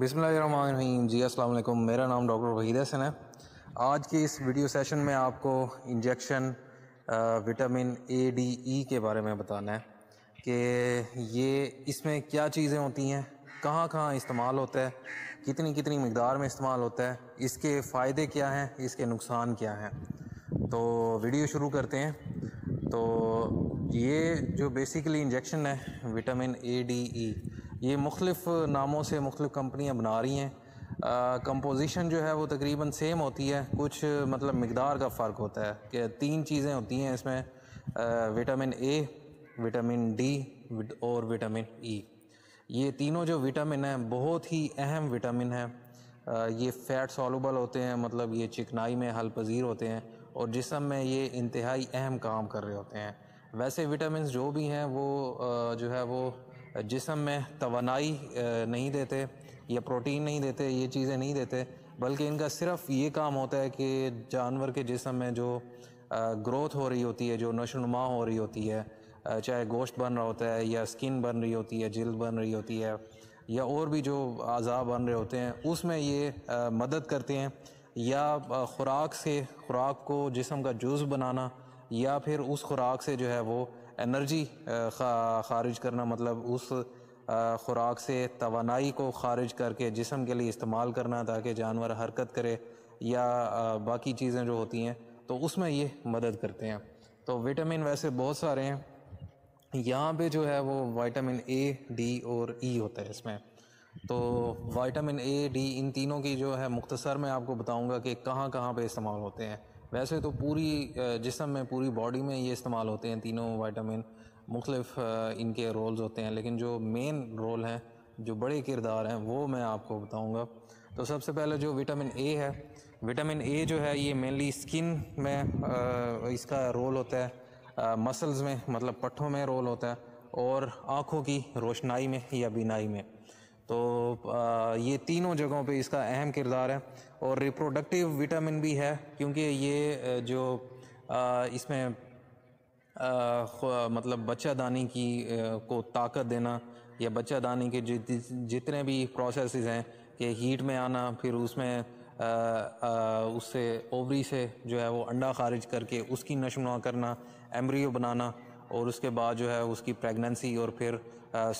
बिसमीम जी अस्सलाम मेरा नाम डॉक्टर वहीद हसन है आज के इस वीडियो सेशन में आपको injection vitamin A D E के बारे में बताना है कि ये इसमें क्या चीज़ें होती हैं कहाँ कहाँ इस्तेमाल होता है कितनी कितनी मकदार में इस्तेमाल होता है इसके फ़ायदे क्या हैं इसके नुकसान क्या हैं तो वीडियो शुरू करते हैं तो ये जो बेसिकली इंजेक्शन है विटामिन ए डी ई ये मुख्तफ नामों से मुख्तफ कंपनियाँ बना रही हैं कंपोजिशन जो है वो तकरीबन सेम होती है कुछ मतलब मकदार का फ़र्क होता है कि तीन चीज़ें होती हैं इसमें विटामिन ए विटामिन डी और विटामिन ई e। ये तीनों जो विटामिन हैं बहुत ही अहम विटामिन हैं ये फ़ैट सॉलूबल होते हैं मतलब ये चिकनाई में हल पजीर होते हैं और जिसम में ये इंतहाई अहम काम कर रहे होते हैं वैसे विटामिन जो भी हैं वो जो है वो जिसम में तोनाई नहीं देते या प्रोटीन नहीं देते ये चीज़ें नहीं देते बल्कि इनका सिर्फ ये काम होता है कि जानवर के जिसम में जो ग्रोथ हो रही होती है जो नशोनुमा हो रही होती है चाहे गोश्त बन रहा होता है या स्किन बन रही होती है जल्द बन रही होती है या और भी जो अज़ा बन रहे होते हैं उसमें ये आ, मदद करते हैं या ख़ुराक से ख़ुराक को जिसम का जुज़ बनाना या फिर उस खुराक से जो है वो एनर्जी खारिज करना मतलब उस ख़ुराक से तोानाई को खारिज करके जिसम के लिए इस्तेमाल करना ताकि जानवर हरकत करे या बाकी चीज़ें जो होती हैं तो उसमें ये मदद करते हैं तो विटामिन वैसे बहुत सारे हैं यहाँ पे जो है वो विटामिन ए डी और ई e होता है इसमें तो विटामिन ए डी इन तीनों की जो है मुख्तसर मैं आपको बताऊँगा कि कहाँ कहाँ पर इस्तेमाल होते हैं वैसे तो पूरी जिसम में पूरी बॉडी में ये इस्तेमाल होते हैं तीनों वाइटामिन मुख्तफ इनके रोल्स होते हैं लेकिन जो मेन रोल हैं जो बड़े किरदार हैं वो मैं आपको बताऊँगा तो सबसे पहले जो विटामिन ए है विटामिन ए जो है ये मेनली स्किन में इसका रोल होता है मसल्स में मतलब पट्ठों में रोल होता है और आँखों की रोशनाई में या बीनाई में तो ये तीनों जगहों पे इसका अहम किरदार है और रिप्रोडक्टिव विटामिन भी है क्योंकि ये जो इसमें मतलब बच्चा दानी की को ताकत देना या बच्चा दानी के जितने भी प्रोसेस हैं कि हीट में आना फिर उसमें आ, आ, उससे ओवरी से जो है वो अंडा खारिज करके उसकी नशोनुमा करना एम्ब्रियो बनाना और उसके बाद जो है उसकी प्रेगनेंसी और फिर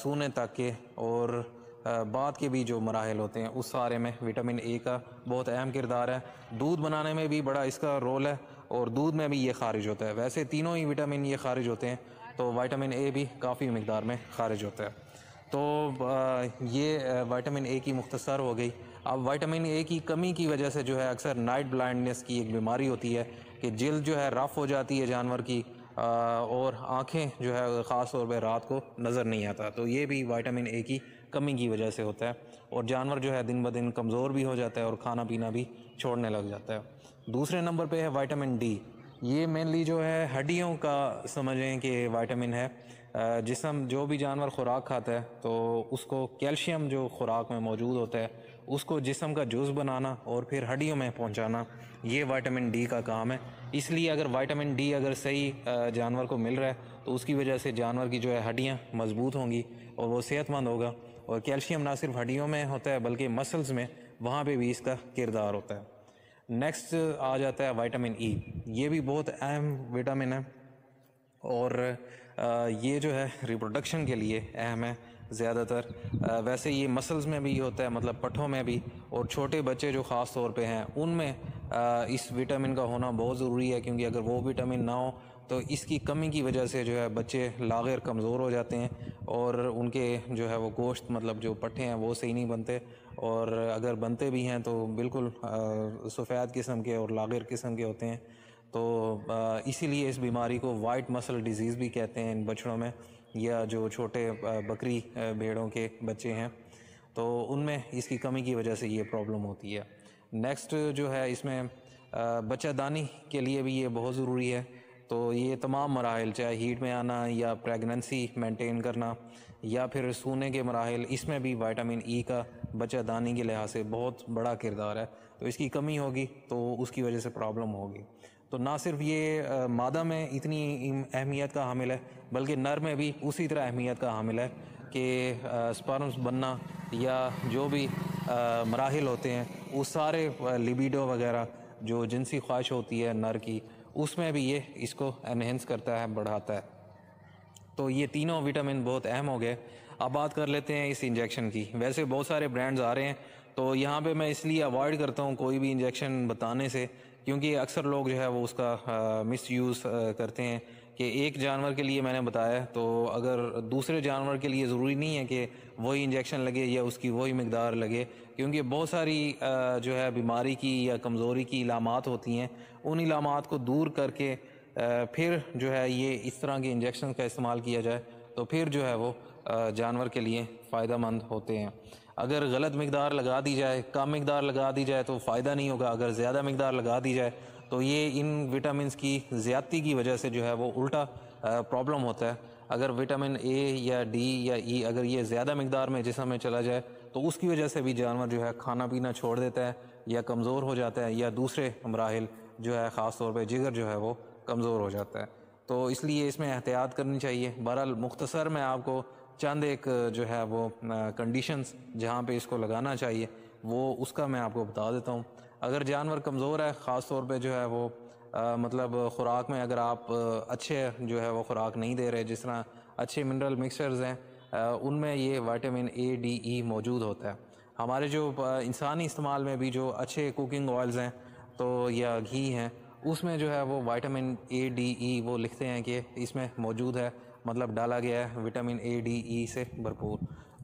सोने तक के और बाद के भी जो मराहल होते हैं उस सारे में विटामिन ए का बहुत अहम किरदार है दूध बनाने में भी बड़ा इसका रोल है और दूध में भी ये खारिज होता है वैसे तीनों ही विटामिन ये खारिज होते हैं तो वाइटामिन ए भी काफ़ी मकदार में खारिज होता है तो ये वाइटामिन ए की मुख्तसर हो गई अब वाइटामिन ए की कमी की वजह से जो है अक्सर नाइट ब्लाइंडनेस की एक बीमारी होती है कि जल्द जो है रफ़ हो जाती है जानवर की और आँखें जो है ख़ास तौर पर रात को नज़र नहीं आता तो ये भी वाइटामिन ए की कमी की वजह से होता है और जानवर जो है दिन ब दिन कमज़ोर भी हो जाता है और खाना पीना भी छोड़ने लग जाता है दूसरे नंबर पे है विटामिन डी ये मेनली जो है हड्डियों का समझें कि विटामिन है जिसम जो भी जानवर खुराक खाता है तो उसको कैल्शियम जो खुराक में मौजूद होता है उसको जिसम का जूस बनाना और फिर हड्डियों में पहुँचाना ये विटामिन डी का काम है इसलिए अगर विटामिन डी अगर सही जानवर को मिल रहा है तो उसकी वजह से जानवर की जो है हड्डियाँ मजबूत होंगी और वो सेहतमंद होगा और कैल्शियम ना सिर्फ हड्डियों में होता है बल्कि मसल्स में वहाँ पे भी इसका किरदार होता है नेक्स्ट आ जाता है विटामिन ई e। ये भी बहुत अहम विटामिन है और ये जो है रिप्रोडक्शन के लिए अहम है ज़्यादातर वैसे ये मसल्स में भी होता है मतलब पट्ठों में भी और छोटे बच्चे जो ख़ास तौर पे हैं उनमें इस विटामिन का होना बहुत ज़रूरी है क्योंकि अगर वो विटामिन ना हो तो इसकी कमी की वजह से जो है बच्चे लागर कमज़ोर हो जाते हैं और उनके जो है वो गोश्त मतलब जो पट्ठे हैं वो सही नहीं बनते और अगर बनते भी हैं तो बिल्कुल सफ़ेद किस्म के और लागर किस्म के होते हैं तो इसीलिए इस बीमारी को वाइट मसल डिज़ीज़ भी कहते हैं इन बछड़ों में या जो छोटे बकरी भेड़ों के बच्चे हैं तो उनमें इसकी कमी की वजह से ये प्रॉब्लम होती है नेक्स्ट जो है इसमें बच्चा दानी के लिए भी ये बहुत ज़रूरी है तो ये तमाम मराहल चाहे हीट में आना या प्रेगनेंसी मेंटेन करना या फिर सोने के मराहल इसमें भी विटामिन ई e का बचा दानी के लिहाज से बहुत बड़ा किरदार है तो इसकी कमी होगी तो उसकी वजह से प्रॉब्लम होगी तो ना सिर्फ ये मादा में इतनी अहमियत का हामिल है बल्कि नर में भी उसी तरह अहमियत का हामिल है कि स्पर्म्स बनना या जो भी मराहल होते हैं उस सारे लिबिडो वगैरह जो जिनसी ख्वाहिश होती है नर की उसमें भी ये इसको एनहेंस करता है बढ़ाता है तो ये तीनों विटामिन बहुत अहम हो गए अब बात कर लेते हैं इस इंजेक्शन की वैसे बहुत सारे ब्रांड्स आ रहे हैं तो यहाँ पे मैं इसलिए अवॉइड करता हूँ कोई भी इंजेक्शन बताने से क्योंकि अक्सर लोग जो है वो उसका मिस यूज़ करते हैं कि एक जानवर के लिए मैंने बताया तो अगर दूसरे जानवर के लिए ज़रूरी नहीं है कि वही इंजेक्शन लगे या उसकी वही मकदार लगे क्योंकि बहुत सारी जो है बीमारी की या कमज़ोरी की इलामत होती हैं उन इलामत को दूर करके फिर जो है ये इस तरह के इंजेक्शन का इस्तेमाल किया जाए तो फिर जो है वो जानवर के लिए फ़ायदा मंद होते हैं अगर गलत मकदार लगा दी जाए कम मकदार लगा दी जाए तो फ़ायदा नहीं होगा अगर ज़्यादा मकदार लगा दी जाए तो ये इन विटामिन की ज़्यादती की वजह से जो है वो उल्टा प्रॉब्लम होता है अगर विटामिन ए या डी या ई e, अगर ये ज़्यादा मकदार में जिसम में चला जाए तो उसकी वजह से भी जानवर जो है खाना पीना छोड़ देता है या कमज़ोर हो जाता है या दूसरे मराहल जो है ख़ास तौर पर जिगर जो है वो कमज़ोर हो जाता है तो इसलिए इसमें एहतियात करनी चाहिए बहरहाल मुख्तसर मैं आपको चंद एक जो है वो कंडीशंस जहाँ पे इसको लगाना चाहिए वो उसका मैं आपको बता देता हूँ अगर जानवर कमज़ोर है ख़ास तौर पर जो है वो आ, मतलब ख़ुराक में अगर आप अच्छे जो है वो ख़ुराक नहीं दे रहे जिस तरह अच्छे मिनरल मिक्सचर्स हैं उनमें ये वाइटामिन ए डी ई मौजूद होता है हमारे जो इंसानी इस्तेमाल में भी जो अच्छे कुकिंग ऑयल्स हैं तो या घी हैं उसमें जो है वो वाइटामिन ए डी ई वो लिखते हैं कि इसमें मौजूद है मतलब डाला गया है विटामिन ए डी ई से भरपूर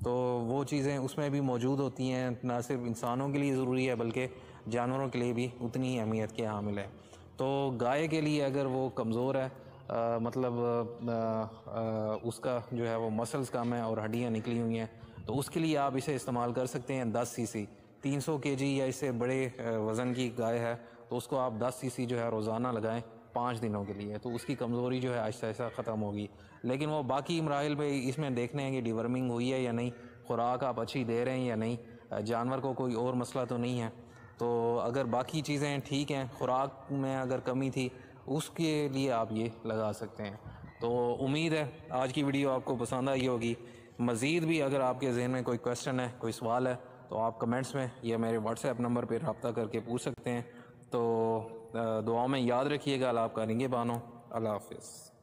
तो वो चीज़ें उसमें भी मौजूद होती हैं ना सिर्फ इंसानों के लिए ज़रूरी है बल्कि जानवरों के लिए भी उतनी ही अहमियत के हामिल है तो गाय के लिए अगर वो कमज़ोर है आ, मतलब आ, आ, उसका जो है वो मसल्स कम है और हड्डियाँ निकली हुई हैं तो उसके लिए आप इसे इस्तेमाल कर सकते हैं दस सी सी तीन सौ के जी या इससे बड़े वज़न की गाय है तो उसको आप दस सी सी जो है रोज़ाना लगाएँ पाँच दिनों के लिए तो उसकी कमज़ोरी जो है आहिस्ता आहिस्ता ख़त्म होगी लेकिन वो बाकी मराहल पे इसमें देखने हैं कि डिवर्मिंग हुई है या नहीं खुराक आप अच्छी दे रहे हैं या नहीं जानवर को कोई और मसला तो नहीं है तो अगर बाकी चीज़ें ठीक हैं खुराक में अगर कमी थी उसके लिए आप ये लगा सकते हैं तो उम्मीद है आज की वीडियो आपको पसंद आई होगी मज़ीद भी अगर आपके जहन में कोई क्वेश्चन है कोई सवाल है तो आप कमेंट्स में या मेरे व्हाट्सएप नंबर पर रबता करके पूछ सकते हैं तो दुआओं में याद रखिएगा अल्लाह करेंगे बानो अल्लाह हाफिज़